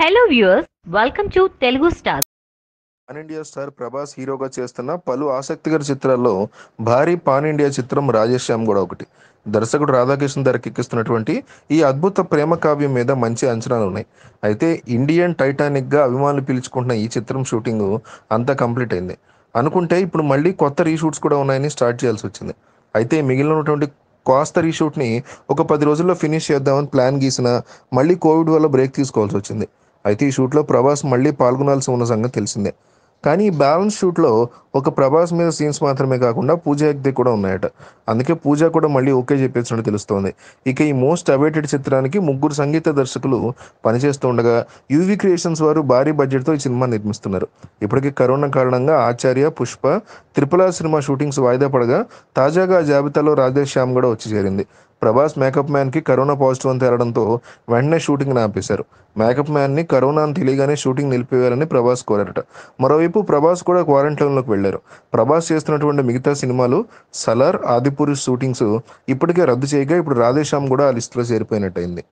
hello viewers welcome to Telugu star pan India star Prabhas హీరోగా చేస్తున్న పలు ఆసక్తికర చిత్రాల్లో భారీ పాన్ ఇండియా చిత్రం రాజశ్యామ్ కూడా ఒకటి దర్శకుడు రాధాకృష్ణ తెరకెక్కిస్తున్నటువంటి ఈ అద్భుత ప్రేమ కావ్యం మీద మంచి అంచనాలు ఉన్నాయి అయితే ఇండియన్ టైటానిక్గా అభిమానులు పిలుచుకుంటున్న ఈ చిత్రం షూటింగ్ అంతా కంప్లీట్ అయింది అనుకుంటే ఇప్పుడు మళ్ళీ కొత్త రీషూట్స్ కూడా ఉన్నాయని స్టార్ట్ చేయాల్సి వచ్చింది అయితే మిగిలిన ఉన్నటువంటి కాస్త రీషూట్ని ఒక పది రోజుల్లో ఫినిష్ చేద్దామని ప్లాన్ గీసిన మళ్ళీ కోవిడ్ వల్ల బ్రేక్ తీసుకోవాల్సి వచ్చింది అయితే ఈ షూట్లో ప్రభాస్ మళ్ళీ పాల్గొనాల్సి ఉన్న సంగతి తెలిసిందే కానీ ఈ బ్యాలెన్స్ షూట్లో ఒక ప్రభాస్ మీద సీన్స్ మాత్రమే కాకుండా పూజ హెగ్దే కూడా ఉన్నాయట అందుకే పూజ కూడా మళ్ళీ ఓకే చెప్పేసినట్టు తెలుస్తోంది ఇక ఈ మోస్ట్ అవేటెడ్ చిత్రానికి ముగ్గురు సంగీత దర్శకులు పనిచేస్తుండగా యూవీ క్రియేషన్స్ వారు భారీ బడ్జెట్తో ఈ సినిమా నిర్మిస్తున్నారు ఇప్పటికీ కరోనా కారణంగా Acharya Pushpa triple cinema shootings వాయిదా పడగా తాజాగా జాబితాలో రాజేష్ శ్యామ్ కూడా వచ్చి చేరింది ప్రభాస్ మేకప్ మ్యాన్కి కరోనా పాజిటివ్ అని తేలడంతో వెంటనే షూటింగ్ ఆపేశారు మేకప్ మ్యాన్ని కరోనా అని తెలియగానే షూటింగ్ నిలిపివేయాలని ప్రభాస్ కోరారట మరోవైపు ప్రభాస్ కూడా క్వారంటైన్లోకి వెళ్ళారు వెళ్లారు ప్రభాస్ చేస్తున్నటువంటి మిగతా సినిమాలు సలార్ ఆదిపురి షూటింగ్స్ ఇప్పటికే రద్దు చేయగా ఇప్పుడు రాధేశ్యామ్ కూడా ఆ లిస్టులో చేరిపోయినట్టయింది